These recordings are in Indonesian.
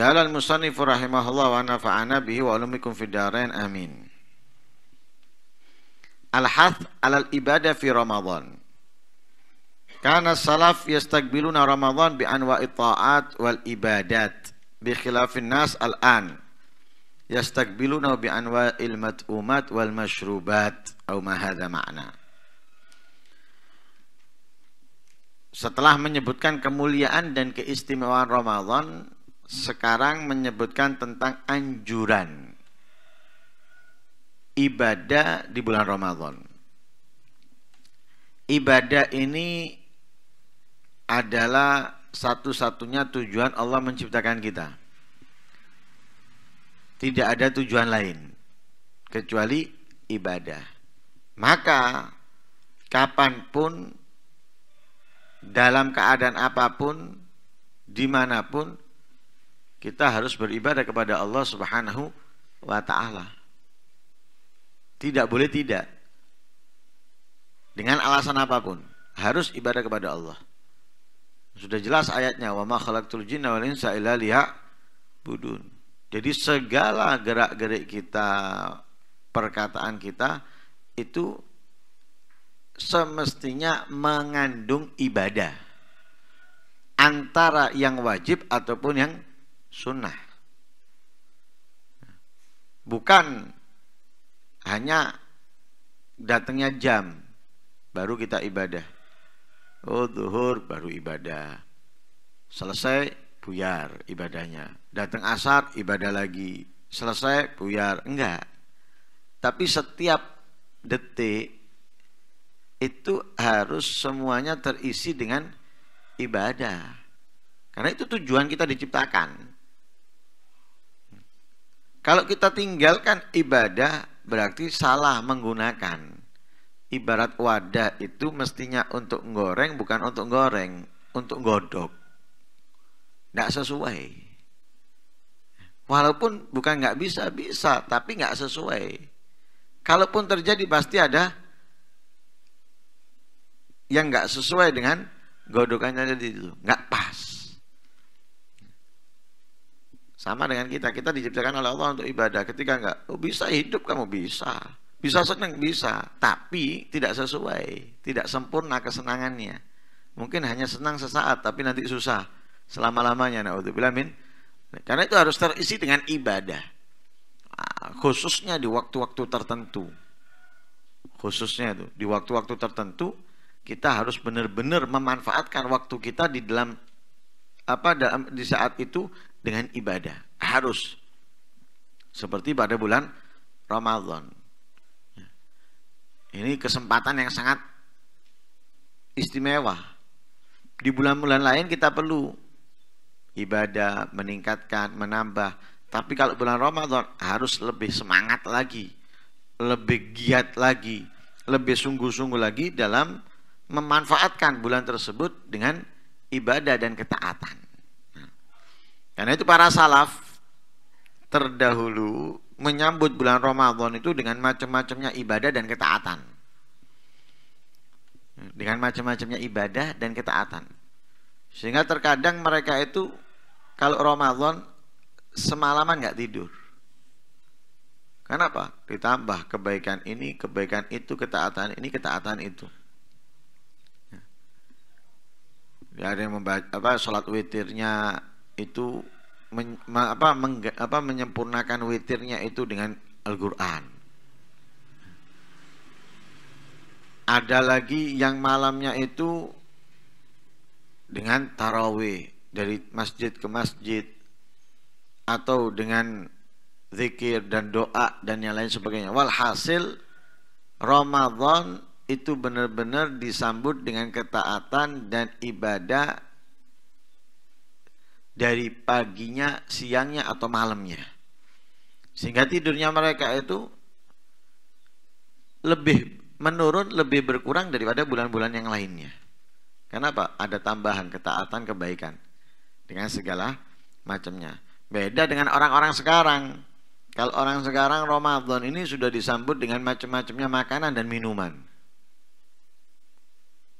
Qala al-musannifu rahimahullah wa nafa'ana bihi wa ulumikum fid darain amin. Al-hath 'alal ibadah fi Ramadan. Karena salaf yastaqbiluna Ramadan bi anwa'i ta'at wal ibadat bi khilafin nas al-an. Yastaqbiluna bi anwa'il mat'umat wal mashrubat au ma hadha ma'na. Setelah menyebutkan kemuliaan dan keistimewaan Ramadan, sekarang menyebutkan tentang anjuran ibadah di bulan Ramadan. Ibadah ini adalah satu-satunya tujuan Allah menciptakan kita. Tidak ada tujuan lain kecuali ibadah. Maka kapanpun dalam keadaan apapun dimanapun kita harus beribadah kepada Allah Subhanahu wa taala. Tidak boleh tidak. Dengan alasan apapun, harus ibadah kepada Allah. Sudah jelas ayatnya wa ma khalaqtul jinna wal insa illa budun. Jadi segala gerak-gerik kita, perkataan kita itu semestinya mengandung ibadah antara yang wajib ataupun yang sunnah. Bukan hanya datangnya jam baru kita ibadah. Oh duhur baru ibadah. Selesai buyar ibadahnya. Datang asar ibadah lagi. Selesai buyar. Enggak. Tapi setiap detik itu harus semuanya terisi dengan ibadah. Karena itu tujuan kita diciptakan. Kalau kita tinggalkan ibadah berarti salah menggunakan. Ibarat wadah itu mestinya untuk goreng bukan untuk goreng, untuk godok. Tidak sesuai. Walaupun bukan nggak bisa bisa, tapi nggak sesuai. Kalaupun terjadi pasti ada yang nggak sesuai dengan godokannya jadi itu, nggak pas. Sama dengan kita, kita diciptakan oleh Allah untuk ibadah. Ketika enggak, oh bisa hidup kamu bisa. Bisa senang bisa, tapi tidak sesuai, tidak sempurna kesenangannya. Mungkin hanya senang sesaat tapi nanti susah selama-lamanya. min. Karena itu harus terisi dengan ibadah. Ah, khususnya di waktu-waktu tertentu. Khususnya itu di waktu-waktu tertentu kita harus benar-benar memanfaatkan waktu kita di dalam apa dalam di saat itu dengan ibadah. Harus. Seperti pada bulan Ramadan. Ya. Ini kesempatan yang sangat istimewa. Di bulan-bulan lain kita perlu ibadah, meningkatkan, menambah. Tapi kalau bulan Ramadan harus lebih semangat lagi, lebih giat lagi, lebih sungguh-sungguh lagi dalam memanfaatkan bulan tersebut dengan ibadah dan ketaatan. Karena itu para salaf terdahulu menyambut bulan Ramadan itu dengan macam-macamnya ibadah dan ketaatan. Dengan macam-macamnya ibadah dan ketaatan. Sehingga terkadang mereka itu kalau Ramadan semalaman nggak tidur. Kenapa? Ditambah kebaikan ini, kebaikan itu, ketaatan ini, ketaatan itu. Ya, ada yang membaca apa salat witirnya itu men, apa, men, apa menyempurnakan witirnya itu dengan Al-Qur'an. Ada lagi yang malamnya itu dengan tarawih dari masjid ke masjid atau dengan zikir dan doa dan yang lain sebagainya. Walhasil Ramadan itu benar-benar disambut dengan ketaatan dan ibadah dari paginya, siangnya, atau malamnya. Sehingga tidurnya mereka itu lebih menurun, lebih berkurang daripada bulan-bulan yang lainnya. Kenapa? Ada tambahan ketaatan kebaikan dengan segala macamnya. Beda dengan orang-orang sekarang. Kalau orang sekarang Ramadan ini sudah disambut dengan macam-macamnya makanan dan minuman.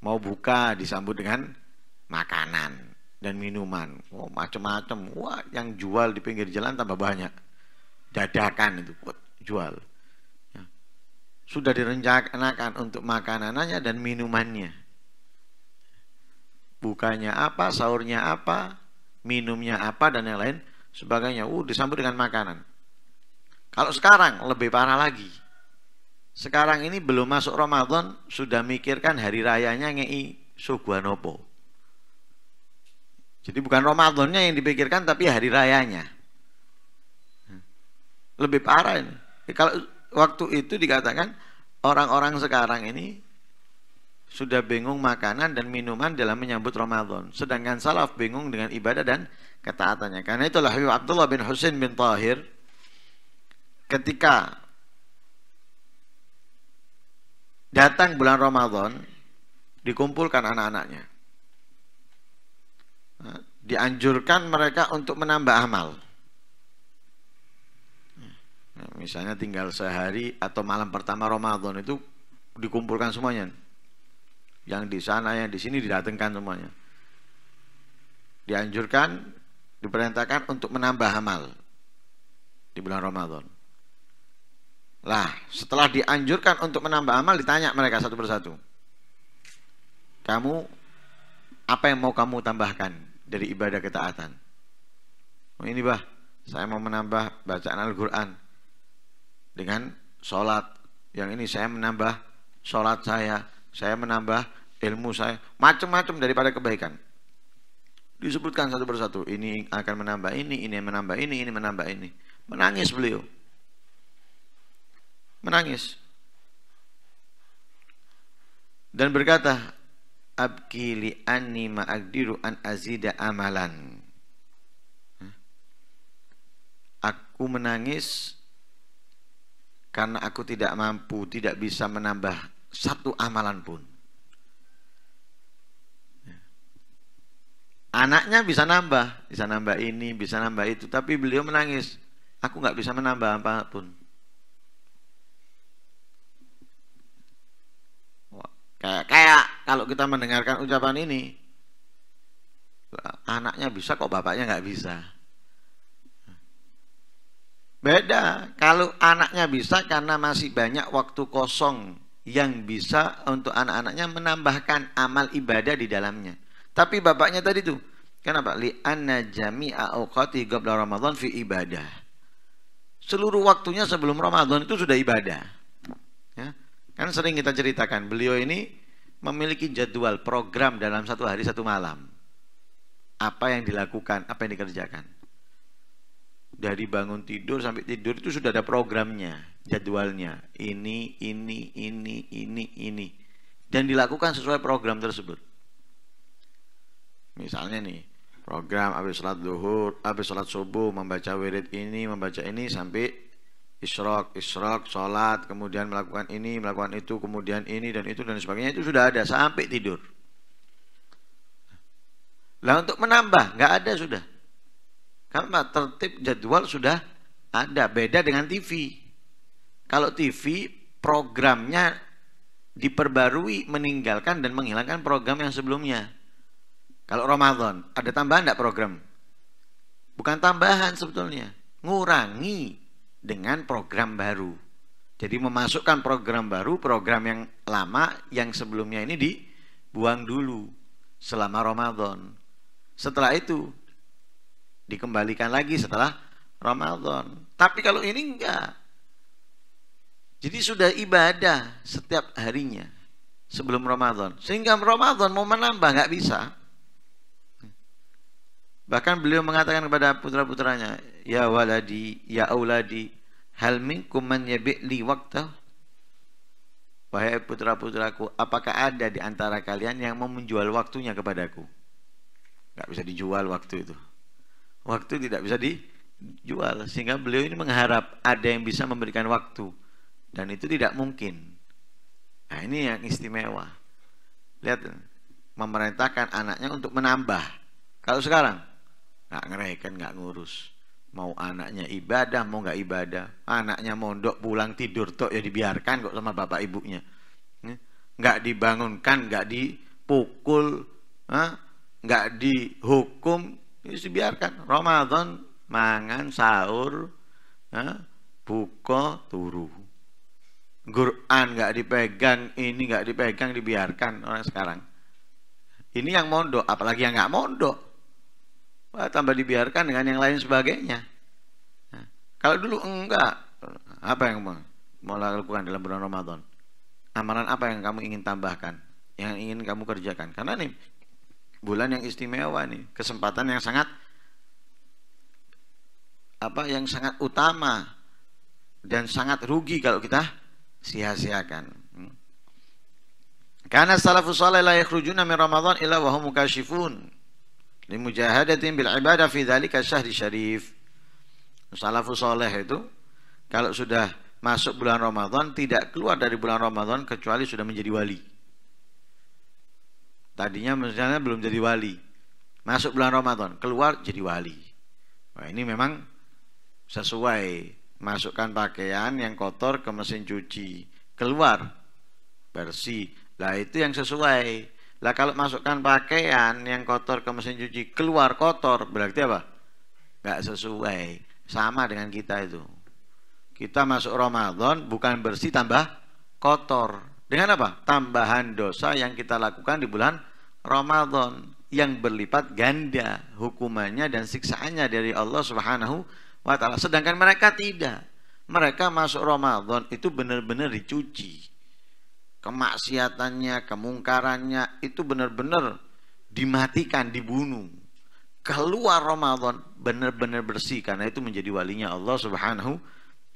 Mau buka disambut dengan makanan dan minuman. Oh, macam-macam. Wah, yang jual di pinggir jalan tambah banyak. Dadakan itu buat jual. Ya. Sudah direncanakan untuk makanannya dan minumannya. Bukanya apa, sahurnya apa, minumnya apa dan yang lain sebagainya. Uh, disambut dengan makanan. Kalau sekarang lebih parah lagi. Sekarang ini belum masuk Ramadan sudah mikirkan hari rayanya ngei Suguhanopo. Jadi bukan Ramadannya yang dipikirkan tapi hari rayanya. Lebih parah ini. Ya, kalau waktu itu dikatakan orang-orang sekarang ini sudah bingung makanan dan minuman dalam menyambut Ramadan. Sedangkan salaf bingung dengan ibadah dan ketaatannya. Karena itulah Habib Abdullah bin Husain bin Tahir ketika datang bulan Ramadan dikumpulkan anak-anaknya dianjurkan mereka untuk menambah amal. misalnya tinggal sehari atau malam pertama Ramadan itu dikumpulkan semuanya. Yang di sana, yang di sini didatangkan semuanya. Dianjurkan, diperintahkan untuk menambah amal di bulan Ramadan. Lah, setelah dianjurkan untuk menambah amal, ditanya mereka satu persatu. Kamu, apa yang mau kamu tambahkan? dari ibadah ketaatan. Oh ini bah, saya mau menambah bacaan Al-Quran dengan sholat. Yang ini saya menambah sholat saya, saya menambah ilmu saya, macam-macam daripada kebaikan. Disebutkan satu persatu, ini akan menambah ini, ini menambah ini, ini menambah ini. Menangis beliau. Menangis. Dan berkata, abki li anni ma agdiru an azida amalan aku menangis karena aku tidak mampu tidak bisa menambah satu amalan pun ya. anaknya bisa nambah bisa nambah ini bisa nambah itu tapi beliau menangis aku nggak bisa menambah apapun Kayak, kayak kalau kita mendengarkan ucapan ini, anaknya bisa kok bapaknya nggak bisa. Beda, kalau anaknya bisa karena masih banyak waktu kosong yang bisa untuk anak-anaknya menambahkan amal ibadah di dalamnya. Tapi bapaknya tadi tuh, kenapa? Li'anna jami'a awqati Ramadan fi ibadah. Seluruh waktunya sebelum Ramadan itu sudah ibadah. Kan sering kita ceritakan, beliau ini memiliki jadwal program dalam satu hari satu malam. Apa yang dilakukan, apa yang dikerjakan. Dari bangun tidur sampai tidur itu sudah ada programnya, jadwalnya. Ini, ini, ini, ini, ini. Dan dilakukan sesuai program tersebut. Misalnya nih, program habis sholat duhur, habis sholat subuh, membaca wirid ini, membaca ini sampai Isrok, isrok, sholat, kemudian melakukan ini, melakukan itu, kemudian ini dan itu dan sebagainya itu sudah ada sampai tidur. Lah untuk menambah nggak ada sudah. Karena tertib jadwal sudah ada beda dengan TV. Kalau TV programnya diperbarui, meninggalkan dan menghilangkan program yang sebelumnya. Kalau Ramadan ada tambahan enggak program? Bukan tambahan sebetulnya, ngurangi dengan program baru. Jadi memasukkan program baru, program yang lama yang sebelumnya ini dibuang dulu selama Ramadan. Setelah itu dikembalikan lagi setelah Ramadan. Tapi kalau ini enggak. Jadi sudah ibadah setiap harinya sebelum Ramadan. Sehingga Ramadan mau menambah nggak bisa. Bahkan beliau mengatakan kepada putra-putranya, "Ya waladi, ya auladi, hal minkum man yabi'li waktu? Wahai putra-putraku, apakah ada di antara kalian yang mau menjual waktunya kepadaku? Gak bisa dijual waktu itu. Waktu tidak bisa dijual. Sehingga beliau ini mengharap ada yang bisa memberikan waktu. Dan itu tidak mungkin. Nah ini yang istimewa. Lihat, memerintahkan anaknya untuk menambah. Kalau sekarang, nggak ngerayakan, nggak ngurus mau anaknya ibadah mau nggak ibadah anaknya mondok pulang tidur tok ya dibiarkan kok sama bapak ibunya nggak dibangunkan nggak dipukul nggak dihukum ya dibiarkan Ramadan mangan sahur buka turu Quran nggak dipegang ini nggak dipegang dibiarkan orang sekarang ini yang mondok apalagi yang nggak mondok Wah, tambah dibiarkan dengan yang lain sebagainya. Nah, kalau dulu enggak, apa yang mau, mau lakukan dalam bulan Ramadan? Amalan apa yang kamu ingin tambahkan? Yang ingin kamu kerjakan? Karena nih bulan yang istimewa nih, kesempatan yang sangat apa yang sangat utama dan sangat rugi kalau kita sia-siakan. Hmm. Karena salafus saleh la yakhrujuna min Ramadan illa wa hum mukashifun. Limujahadatin bil ibadah fi dzalika syahri syarif. Salafus saleh itu kalau sudah masuk bulan Ramadan tidak keluar dari bulan Ramadan kecuali sudah menjadi wali. Tadinya misalnya belum jadi wali. Masuk bulan Ramadan, keluar jadi wali. Wah, ini memang sesuai masukkan pakaian yang kotor ke mesin cuci, keluar bersih. Lah itu yang sesuai lah kalau masukkan pakaian yang kotor ke mesin cuci keluar kotor berarti apa? Gak sesuai. Sama dengan kita itu. Kita masuk Ramadan bukan bersih tambah kotor. Dengan apa? Tambahan dosa yang kita lakukan di bulan Ramadan yang berlipat ganda hukumannya dan siksaannya dari Allah Subhanahu wa taala. Sedangkan mereka tidak. Mereka masuk Ramadan itu benar-benar dicuci kemaksiatannya, kemungkarannya itu benar-benar dimatikan, dibunuh. Keluar Ramadan benar-benar bersih karena itu menjadi walinya Allah Subhanahu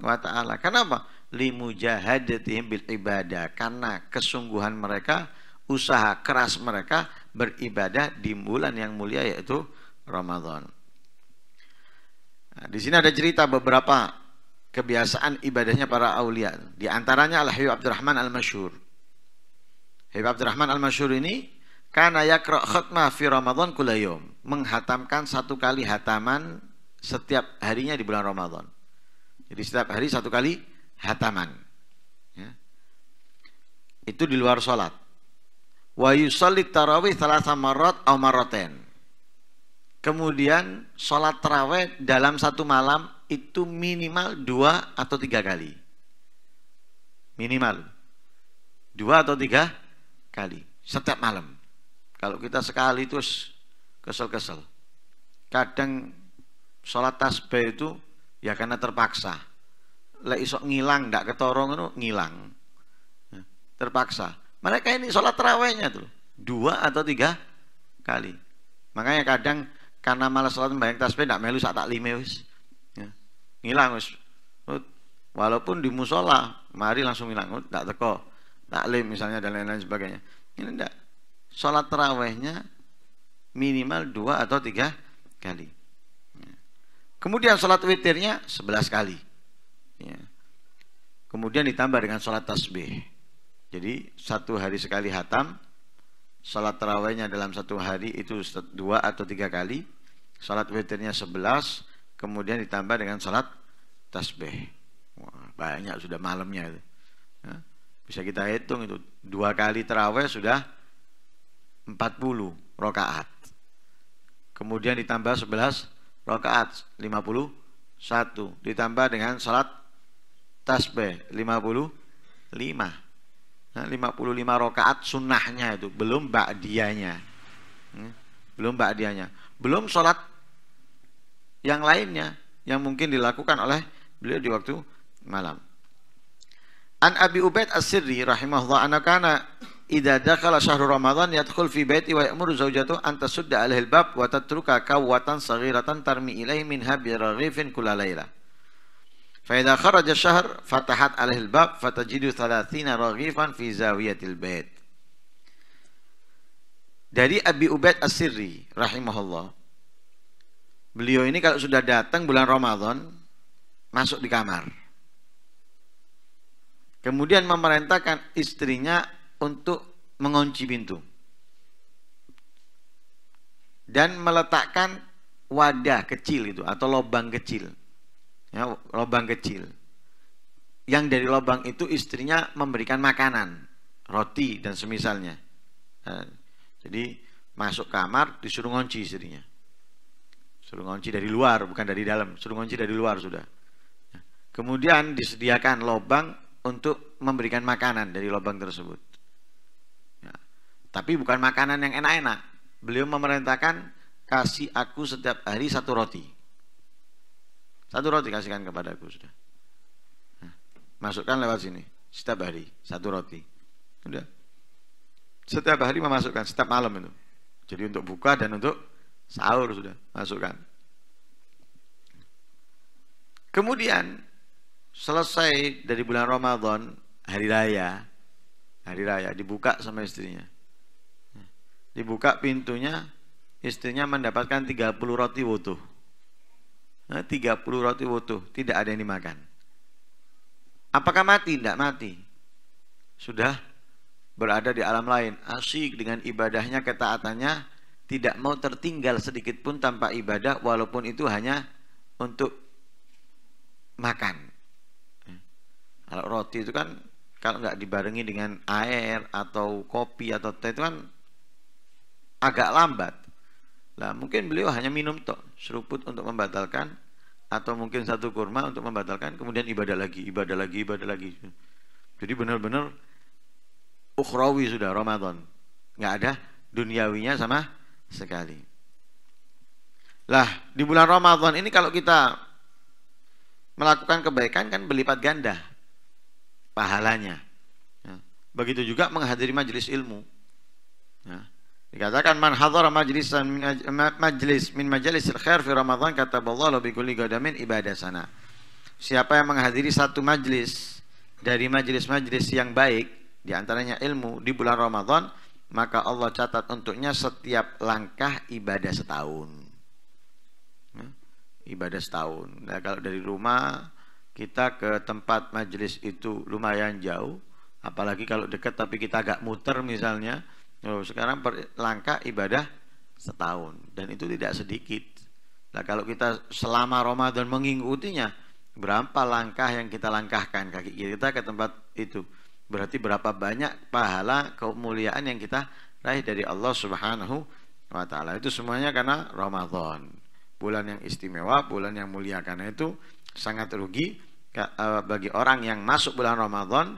wa taala. Kenapa? Limujahadatihim bil ibadah karena kesungguhan mereka, usaha keras mereka beribadah di bulan yang mulia yaitu Ramadan. Nah, di sini ada cerita beberapa kebiasaan ibadahnya para aulia. Di antaranya al Hayy Abdurrahman Al-Masyhur. Habib Abdurrahman Al-Masyur ini karena yakra khutmah fi Ramadan kulayom menghatamkan satu kali hataman setiap harinya di bulan Ramadan. Jadi setiap hari satu kali hataman. Ya. Itu di luar solat. Wa yusallit tarawih salah sama rot, almaroten. Kemudian solat tarawih dalam satu malam itu minimal dua atau tiga kali. Minimal. Dua atau tiga kali setiap malam. Kalau kita sekali terus kesel-kesel. Kadang sholat tasbih itu ya karena terpaksa. Lek isok ngilang, ndak ketorong itu ngilang. Ya, terpaksa. Mereka ini sholat terawihnya tuh dua atau tiga kali. Makanya kadang karena malas sholat banyak tasbih ndak melu saat taklime wis. Ya. Ngilang wis. Walaupun di musola, mari langsung ngilang, ndak teko taklim misalnya dan lain-lain sebagainya ini tidak sholat terawihnya minimal dua atau tiga kali ya. kemudian sholat witirnya sebelas kali ya. kemudian ditambah dengan sholat tasbih jadi satu hari sekali hatam sholat terawihnya dalam satu hari itu dua atau tiga kali sholat witirnya sebelas kemudian ditambah dengan sholat tasbih Wah, banyak sudah malamnya itu ya bisa kita hitung itu. Dua kali terawih sudah 40 rokaat. Kemudian ditambah 11 rokaat 51. Ditambah dengan salat tasbih 55. Nah, 55 rokaat sunnahnya itu. Belum hmm? Belum ba'dianya Belum salat yang lainnya yang mungkin dilakukan oleh beliau di waktu malam. An Abi Ubaid As-Sirri rahimahullah anakana, kana idza dakhala syahrul ramadan yadkhul fi baiti wa ya'muru zawjatahu an tasudda alaihi bab wa tatruka kawatan saghiratan tarmi ilaihi minha bi raghifin kulla laila. Fa idza kharaja syahr fatahat alaihi bab fatajidu 30 raghifan fi zawiyatil bait. Dari Abi Ubaid As-Sirri rahimahullah. Beliau ini kalau sudah datang bulan Ramadan masuk di kamar. Kemudian memerintahkan istrinya untuk mengunci pintu. Dan meletakkan wadah kecil itu atau lubang kecil. Ya, lubang kecil. Yang dari lubang itu istrinya memberikan makanan, roti dan semisalnya. Ya, jadi masuk kamar disuruh ngunci istrinya. Suruh ngunci dari luar bukan dari dalam, suruh ngunci dari luar sudah. Ya. Kemudian disediakan lubang untuk memberikan makanan dari lubang tersebut. Ya. Tapi bukan makanan yang enak-enak. Beliau memerintahkan kasih aku setiap hari satu roti. Satu roti kasihkan kepada aku sudah. Ya. masukkan lewat sini setiap hari satu roti. Sudah. Setiap hari memasukkan setiap malam itu. Jadi untuk buka dan untuk sahur sudah masukkan. Kemudian selesai dari bulan Ramadan hari raya hari raya dibuka sama istrinya dibuka pintunya istrinya mendapatkan 30 roti wutuh nah, 30 roti wutuh tidak ada yang dimakan apakah mati? tidak mati sudah berada di alam lain asyik dengan ibadahnya ketaatannya tidak mau tertinggal sedikit pun tanpa ibadah walaupun itu hanya untuk makan kalau roti itu kan kalau nggak dibarengi dengan air atau kopi atau teh itu kan agak lambat. Lah mungkin beliau hanya minum toh seruput untuk membatalkan atau mungkin satu kurma untuk membatalkan kemudian ibadah lagi, ibadah lagi, ibadah lagi. Jadi benar-benar ukhrawi sudah Ramadan. Nggak ada duniawinya sama sekali. Lah, di bulan Ramadan ini kalau kita melakukan kebaikan kan berlipat ganda pahalanya. Ya. Begitu juga menghadiri majelis ilmu. Ya. Dikatakan man hadhara majlisan min majlis min majalis khair fi Ramadan kata Allah lebih kulli gadamin ibadah sana. Siapa yang menghadiri satu majlis dari majelis-majelis yang baik di antaranya ilmu di bulan Ramadan maka Allah catat untuknya setiap langkah ibadah setahun. Ya. Ibadah setahun. Nah, kalau dari rumah kita ke tempat majelis itu lumayan jauh apalagi kalau dekat tapi kita agak muter misalnya oh, sekarang per, langkah ibadah setahun dan itu tidak sedikit nah kalau kita selama Ramadan mengikutinya berapa langkah yang kita langkahkan kaki kita ke tempat itu berarti berapa banyak pahala kemuliaan yang kita raih dari Allah Subhanahu wa taala itu semuanya karena Ramadan bulan yang istimewa bulan yang mulia karena itu sangat rugi e, bagi orang yang masuk bulan Ramadan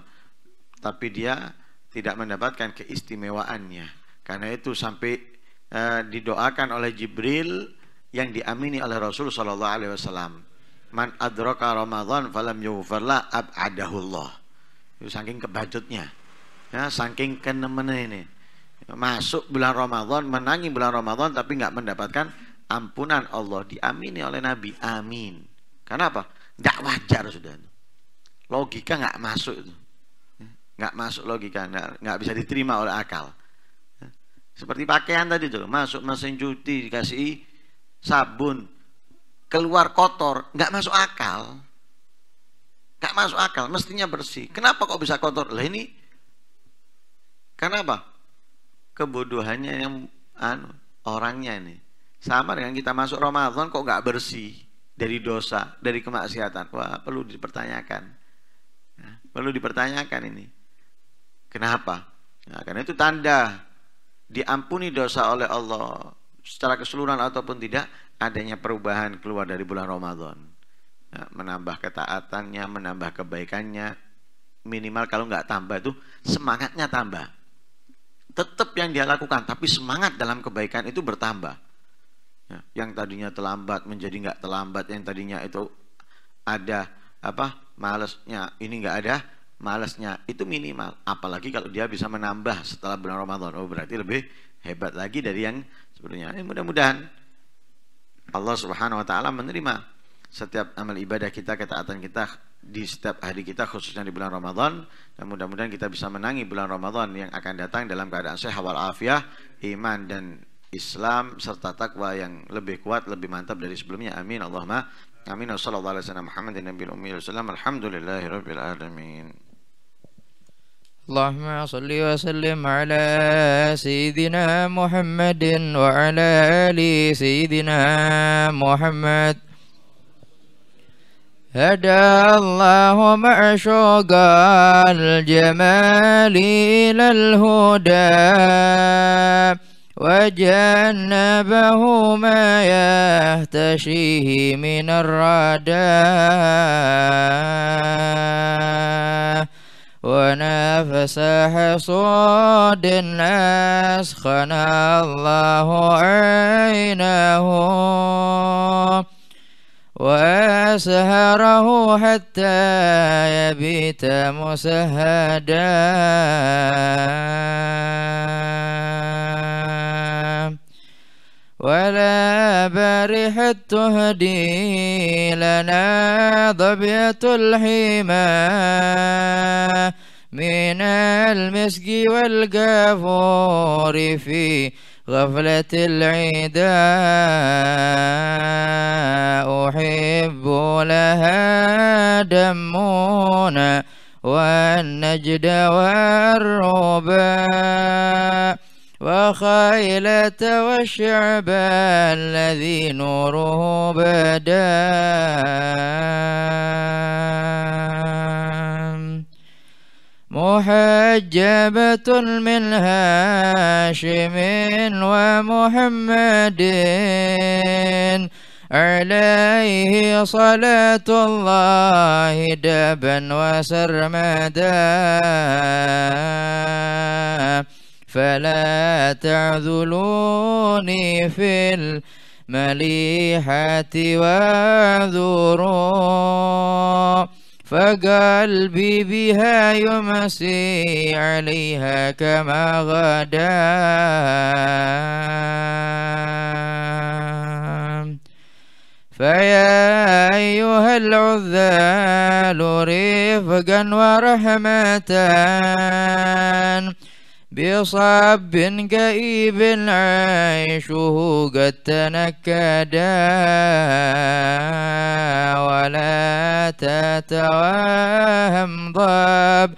tapi dia tidak mendapatkan keistimewaannya. Karena itu sampai e, didoakan oleh Jibril yang diamini oleh Rasul sallallahu alaihi wasallam. Man adraka Ramadan falam ab ab'adahullah. Itu saking kebajutnya. Ya, saking kenemene ini. Masuk bulan Ramadan, menangi bulan Ramadan tapi nggak mendapatkan ampunan Allah diamini oleh Nabi. Amin. Karena apa? Nggak wajar sudah. Logika nggak masuk itu. Nggak masuk logika, nggak, nggak bisa diterima oleh akal. Seperti pakaian tadi tuh, masuk mesin cuci dikasih sabun, keluar kotor, nggak masuk akal. Nggak masuk akal, mestinya bersih. Kenapa kok bisa kotor? Lah ini karena apa? Kebodohannya yang anu, orangnya ini. Sama dengan kita masuk Ramadan kok nggak bersih dari dosa, dari kemaksiatan. Wah, perlu dipertanyakan. Ya, perlu dipertanyakan ini. Kenapa? Nah, karena itu tanda diampuni dosa oleh Allah secara keseluruhan ataupun tidak adanya perubahan keluar dari bulan Ramadan. Ya, menambah ketaatannya, menambah kebaikannya. Minimal kalau nggak tambah itu semangatnya tambah. Tetap yang dia lakukan, tapi semangat dalam kebaikan itu bertambah ya, yang tadinya terlambat menjadi nggak terlambat yang tadinya itu ada apa malesnya ini nggak ada malesnya itu minimal apalagi kalau dia bisa menambah setelah bulan Ramadan oh berarti lebih hebat lagi dari yang sebenarnya ini mudah-mudahan Allah Subhanahu wa taala menerima setiap amal ibadah kita ketaatan kita di setiap hari kita khususnya di bulan Ramadan dan mudah-mudahan kita bisa menangi bulan Ramadan yang akan datang dalam keadaan sehat wal iman dan Islam serta takwa yang lebih kuat, lebih mantap dari sebelumnya. Amin. Allahumma amin. Wassalamualaikum alaihi wasallam Muhammadin اللهم صل وسلم على سيدنا محمد وعلى ال سيدنا محمد هدى الله معشوق وجنبه ما يهتشيه من الردى ونفس حصاد أسخن الله عينه وأسهره حتى يبيت مسهدا ولا بارحة تهدي لنا ضبية الحما من المسك والقافور في غفلة العداء أحب لها دمنا والنجد والربا وخيلة والشعب الذي نوره بدا محجبة من هاشم ومحمد عليه صلاة الله دبا وسرمدا فلا تعذلوني في المليحة واذروا فقلبي بها يمسي عليها كما غدا فيا أيها العذال رفقا ورحمة بصعب كئيب عيشه قد تنكدا ولا تتوهم ضاب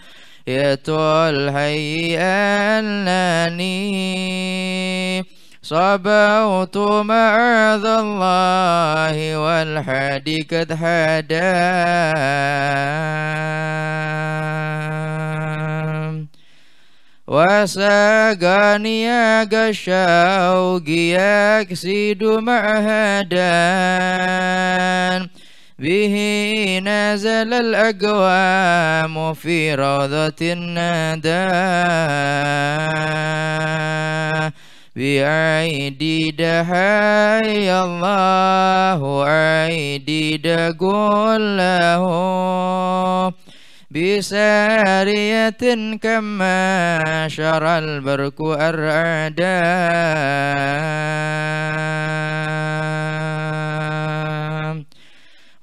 يتول هي أنني صبوت معاذ الله والحادي قد حدا وساقانياك الشوق سيد معهدان به نزل الأقوام في روضة الندى بأيدي دحي الله أيدي دقول له بسارية كما شرى البرك أرعدا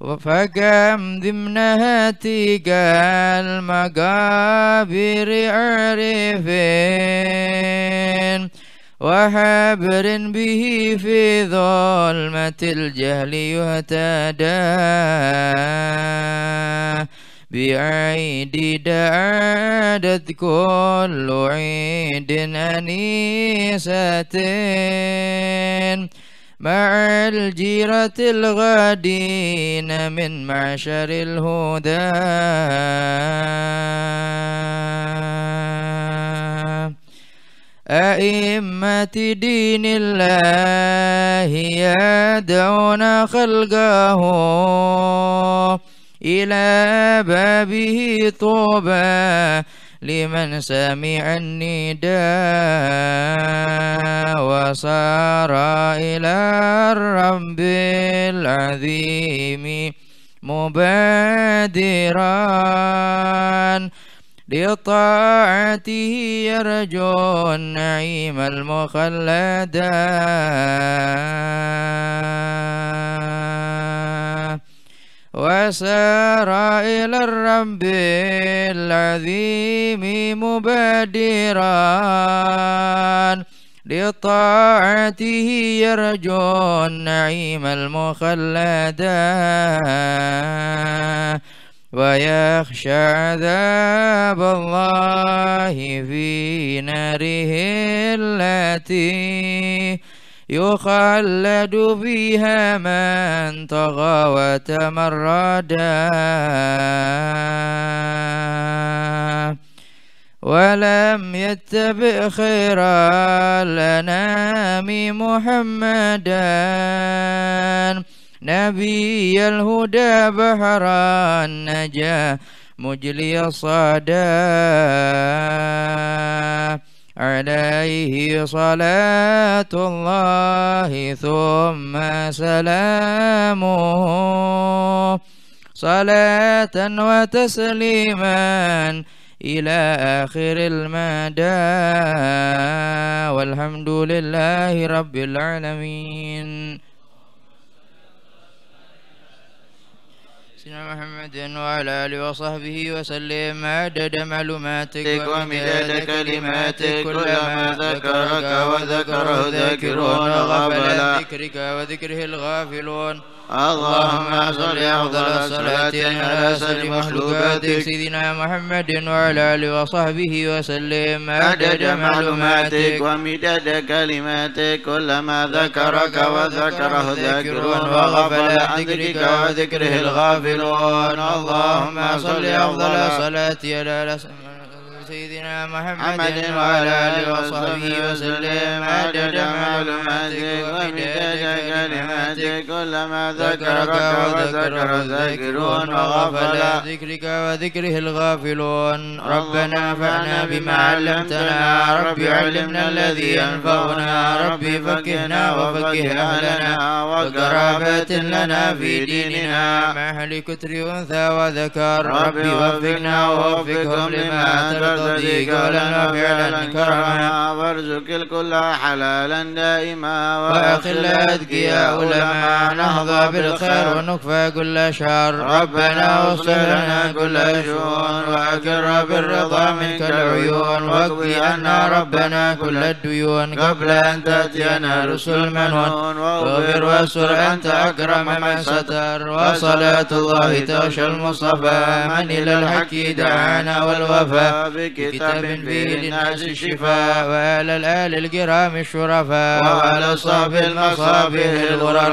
وفقام ضمنها تلك المقابر عارفين وحبر به في ظلمة الجهل يهتدى بعيد دعادت كل عيد أنيسة مع الجيرة الغادين من معشر الهدى أئمة دين الله يدعون خلقه إلى بابه طوبى لمن سمع النداء وصار إلى الرب العظيم مبادرا لطاعته يرجو النعيم المخلدان وسار إلى الرب العظيم مبادرا لطاعته يرجو النعيم المخلدا ويخشى عذاب الله في ناره التي يخلد فيها من طغى وتمردا ولم يتبع خير الأنام محمدا نبي الهدى بحر النجا مجلي صدا عليه صلاة الله ثم سلامه صلاة وتسليما إلى آخر المدى والحمد لله رب العالمين سيدنا محمد وعلى آله وصحبه وسلم عدد معلوماتك ومداد كلماتك كلما ذكرك وذكره الذاكرون غفل ذكرك وذكره الغافلون اللهم صل أفضل الصلاة على أسر مخلوقاتك سيدنا محمد وعلى آله وصحبه وسلم عدد معلوماتك ومداد كلماتك كلما ذكرك وذكره الذاكرون وغفل عن ذكرك وذكره الغافلون اللهم صل أفضل الصلاة على أسر سيدنا محمد وعلى آله وصحبه وسلم عدد معلوماتك ومداد كلماتك كلما ذكرك وذكر الذاكرون وغفل ذكرك وذكره الغافلون ربنا فعنا بما علمتنا ربي علمنا الذي ينفعنا ربي فكهنا وفكه أهلنا وقرابات لنا في ديننا مع أهل كتر أنثى وذكر ربي وفقنا ووفقهم لما أنت صديقا قولا وفعلا كرما وارزق الكل حلالا دائما واخل أذكياء لما نهضى بالخير ونكفى كل شر ربنا اغفر لنا كل شؤون وأكر بالرضا منك العيون واقضي عنا ربنا كل الديون قبل أن تأتينا رسل منون واغفر واسر أنت أكرم من ستر وصلاة الله تغشى المصطفى من إلى الحق دعانا والوفاء بكتاب فيه للناس الشفاء وعلى الآل الكرام الشرفاء وعلى الصحب المصابر الغرر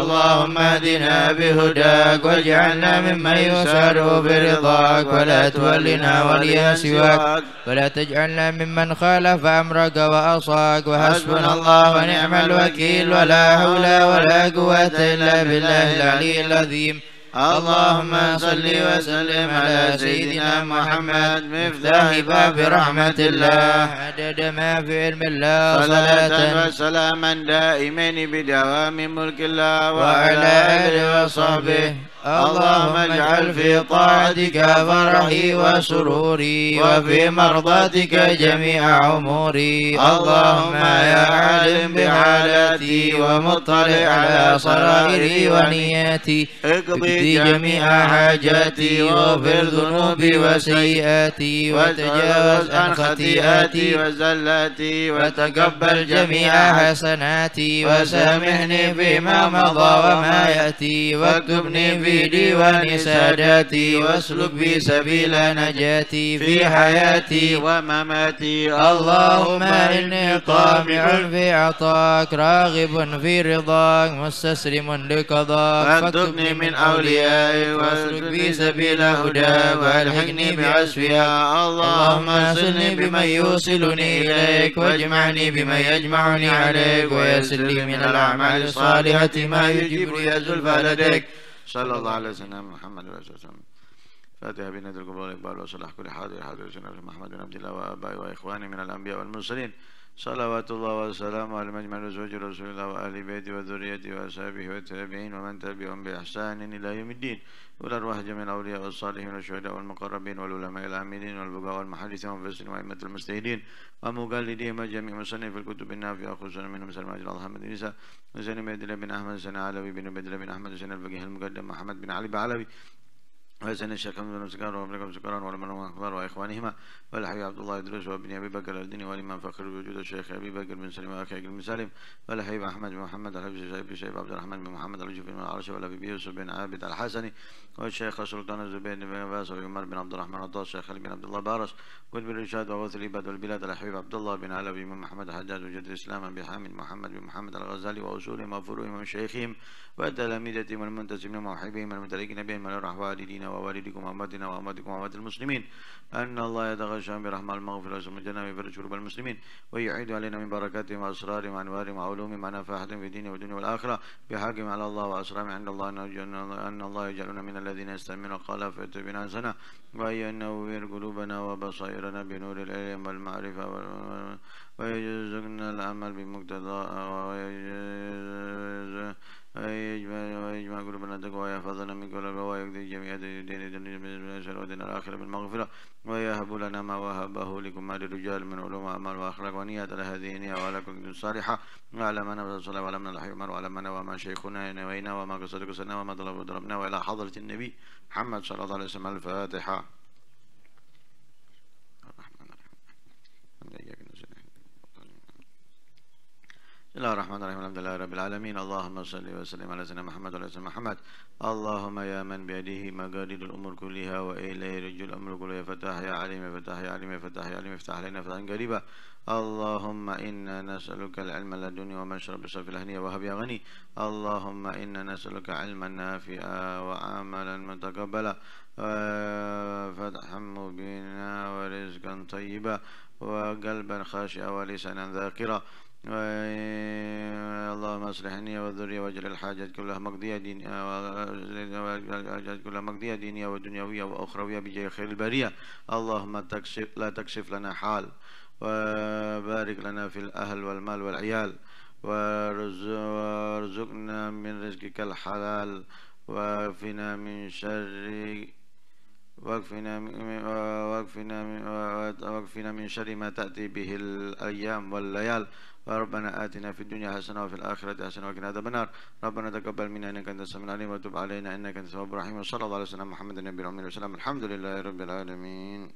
اللهم اهدنا بهداك واجعلنا ممن يسار برضاك ولا تولنا وليا سواك ولا تجعلنا ممن خالف أمرك وأصاك وحسبنا الله ونعم الوكيل ولا حول ولا قوة إلا بالله العلي العظيم اللهم صل وسلم على سيدنا محمد مفتاح باب رحمة الله عدد ما في علم الله صلاة وسلاما دائمين بدوام ملك الله وعلى آله وصحبه اللهم اجعل في طاعتك فرحي وسروري وفي مرضاتك جميع أموري اللهم يا عالم بحالاتي ومطلع على صرائري ونياتي اقضي جميع حاجاتي واغفر ذنوبي وسيئاتي وتجاوز عن خطيئاتي وزلاتي وتقبل جميع حسناتي وسامحني فيما مضى وما يأتي واكتبني في في ديوان ساداتي واسلك بي سبيل نجاتي في حياتي ومماتي اللهم إني طامع في عطاك راغب في رضاك مستسلم لقضاك فاكتبني من أوليائي واسلك بي سبيل هداك والحقني بعزفها اللهم صلني بمن يوصلني إليك واجمعني بمن يجمعني عليك ويسر لي من الأعمال الصالحة ما يجبني يا زلفى لديك صلى الله على سيدنا محمد وعلى اله وسلم فاتح بنادي القبور والإقبال وصلح كل حاضر حاضر سيدنا محمد بن عبد الله وآبائه وإخوانه من الأنبياء والمرسلين صلوات الله وسلامه على مجمع زوج رسول الله وآل بيته وذريته وأصحابه والتابعين ومن تبعهم بإحسان إلى يوم الدين أولى جميع الأولياء والصالحين والشهداء والمقربين والعلماء العاملين والبقاء والمحدثين والمفسرين وأئمة المستهدين ومقلديهم جميع مصنف الكتب النافعة خصوصا منهم سلمان بن محمد بن عيسى وزين بن بن أحمد سنة علوي بن بدر بن أحمد سنة الفقيه المقدم محمد بن علي بعلوي ويسألني الشيخ حمد بن مسكان وابنكم سكران ولمن من أكبر وإخوانهما والحي عبد الله إدريس وابن أبي بكر الديني والإمام فخر بوجود الشيخ أبي بكر بن سليم وأخي بن سالم والحبيب أحمد بن محمد الحبيب شيخ شيخ عبد الرحمن بن محمد الرجل بن العرش والحبيب يوسف بن عابد الحسني والشيخ سلطان الزبير بن باس وعمر بن عبد الرحمن الضاس الشيخ خليل بن عبد الله بارس قطب بالرشاد وغوث العباد والبلاد الحبيب عبد الله بن علوي بن محمد الحجاج وجد الإسلام بن حامد محمد بن محمد الغزالي وأصولهم وفروعهم وشيخهم وتلاميذتهم والمنتسبين وموحبهم المتلقين بهم والرحوادين ووالدكم وأمتنا وأمتكم وأمت المسلمين أن الله يتغشى برحمة المغفرة ثم الجنة ويفرج كروب المسلمين ويعيد علينا من بركاتهم وأسرارهم وأنوارهم وعلومهم ونفاحتهم في الدين والدنيا والآخرة بحاكم على الله وأسرارهم عند الله أن الله يجعلنا من الذين يستمعون قال فيتبعون حسنه وأن ينور قلوبنا وبصائرنا بنور العلم والمعرفة ويجزقنا العمل بمقتضى ويرزقنا ويجمع ويجمع قلوبنا لدنك ويحفظنا من كل ويقضي جميع دين دين من شر ودين الآخرة بالمغفرة ويهب لنا ما وهبه لكم للرجال من علوم أعمال وأخلاق ونيات على هذه النية وعلى كل صالحة وعلى ما نبذ الصلاة وعلى ما نلحي عمر وعلى ما نوى ما شيخنا نوينا وما قصد قصدنا وما ضرب ضربنا وإلى حضرة النبي محمد صلى الله عليه وسلم الفاتحة الرحمن الرحيم بسم الله الرحمن الرحيم الحمد لله رب العالمين اللهم صل وسلم على سيدنا محمد وعلى سيدنا محمد اللهم يا من بيده مقاليد الامور كلها واليه يرجع الامر كله يا فتاح يا عليم يا فتاح يا عليم يا فتاح يا عليم افتح علينا فتحا قريبا اللهم انا نسالك العلم لدنيا ومشرب بصرف الهنيه وهب يا غني اللهم انا نسالك علما نافعا وعملا متقبلا فتحا مبينا ورزقا طيبا وقلبا خاشئا ولسانا ذاكرا اللهم اصلح نية والذرية واجعل الحاجات كلها مقضية دينيه آه، كلها مقضية دينية ودنيوية وأخروية بجاه خير البرية اللهم تكشف لا تكشف لنا حال وبارك لنا في الأهل والمال والعيال وارزقنا من رزقك الحلال وافنا من شر واكفنا من واكفنا من واكفنا من شر ما تأتي به الأيام والليال ربنا آتنا في الدنيا حسنة وفي الآخرة حسنة وقنا عذاب النار ربنا تقبل منا إنك أنت السميع العليم وتب علينا إنك أنت التواب الرحيم وصلى الله على سيدنا محمد النبي الأمي والسلام الحمد لله رب العالمين